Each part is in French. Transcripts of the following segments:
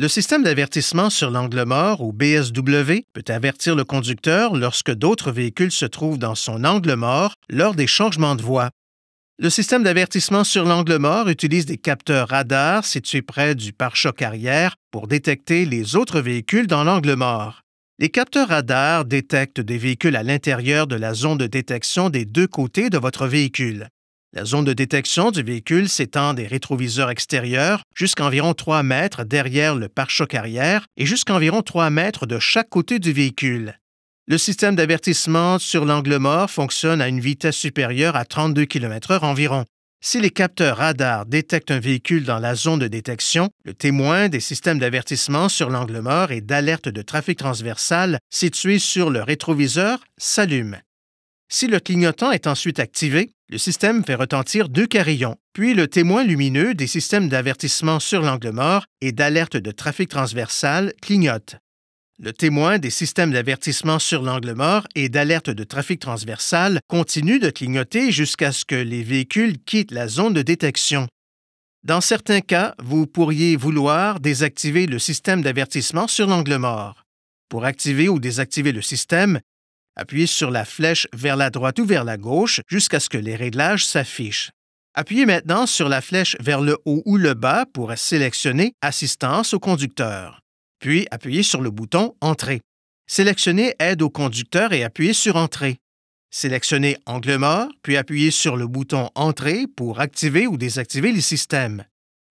Le système d'avertissement sur l'angle mort, ou BSW, peut avertir le conducteur lorsque d'autres véhicules se trouvent dans son angle mort lors des changements de voie. Le système d'avertissement sur l'angle mort utilise des capteurs radars situés près du pare-choc arrière pour détecter les autres véhicules dans l'angle mort. Les capteurs radars détectent des véhicules à l'intérieur de la zone de détection des deux côtés de votre véhicule. La zone de détection du véhicule s'étend des rétroviseurs extérieurs jusqu'à environ 3 mètres derrière le pare-choc arrière et jusqu'à environ 3 mètres de chaque côté du véhicule. Le système d'avertissement sur l'angle mort fonctionne à une vitesse supérieure à 32 km/h environ. Si les capteurs radar détectent un véhicule dans la zone de détection, le témoin des systèmes d'avertissement sur l'angle mort et d'alerte de trafic transversal situé sur le rétroviseur s'allume. Si le clignotant est ensuite activé, le système fait retentir deux carillons, puis le témoin lumineux des systèmes d'avertissement sur l'angle mort et d'alerte de trafic transversal clignote. Le témoin des systèmes d'avertissement sur l'angle mort et d'alerte de trafic transversal continue de clignoter jusqu'à ce que les véhicules quittent la zone de détection. Dans certains cas, vous pourriez vouloir désactiver le système d'avertissement sur l'angle mort. Pour activer ou désactiver le système, Appuyez sur la flèche vers la droite ou vers la gauche jusqu'à ce que les réglages s'affichent. Appuyez maintenant sur la flèche vers le haut ou le bas pour sélectionner Assistance au conducteur. Puis appuyez sur le bouton Entrée. Sélectionnez Aide au conducteur et appuyez sur Entrée. Sélectionnez Angle mort, puis appuyez sur le bouton Entrée pour activer ou désactiver les systèmes.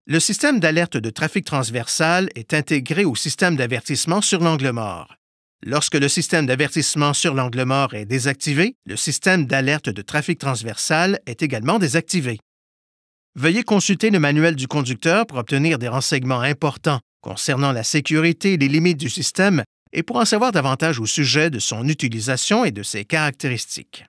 Le système d'alerte de trafic transversal est intégré au système d'avertissement sur l'angle mort. Lorsque le système d'avertissement sur l'angle mort est désactivé, le système d'alerte de trafic transversal est également désactivé. Veuillez consulter le manuel du conducteur pour obtenir des renseignements importants concernant la sécurité et les limites du système et pour en savoir davantage au sujet de son utilisation et de ses caractéristiques.